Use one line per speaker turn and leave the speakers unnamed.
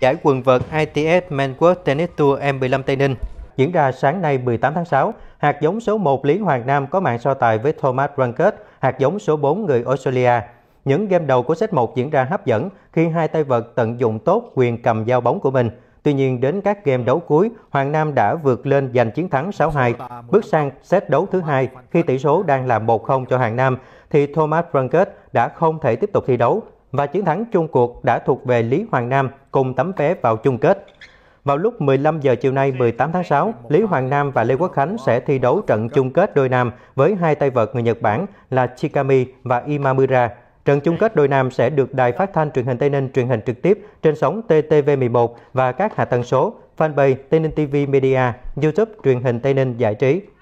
Giải quần vợt ITF Men's World Tennis Tour M15 Tây Ninh diễn ra sáng nay 18 tháng 6. Hạt giống số 1 Lý Hoàng Nam có mạng so tài với Thomas Rankert, hạt giống số 4 người Australia. Những game đầu của set 1 diễn ra hấp dẫn khi hai tay vợt tận dụng tốt quyền cầm giao bóng của mình. Tuy nhiên đến các game đấu cuối, Hoàng Nam đã vượt lên giành chiến thắng 6-2. Bước sang set đấu thứ hai khi tỷ số đang là 1-0 cho Hoàng Nam thì Thomas Rankert đã không thể tiếp tục thi đấu và chiến thắng chung cuộc đã thuộc về Lý Hoàng Nam cùng tấm vé vào chung kết. Vào lúc 15 giờ chiều nay 18 tháng 6, Lý Hoàng Nam và Lê Quốc Khánh sẽ thi đấu trận chung kết đôi nam với hai tay vợt người Nhật Bản là Chikami và Imamura. Trận chung kết đôi nam sẽ được Đài Phát thanh Truyền hình Tây Ninh truyền hình trực tiếp trên sóng TTV11 và các hạ tần số, fanpage Tây Ninh TV Media, YouTube Truyền hình Tây Ninh Giải trí.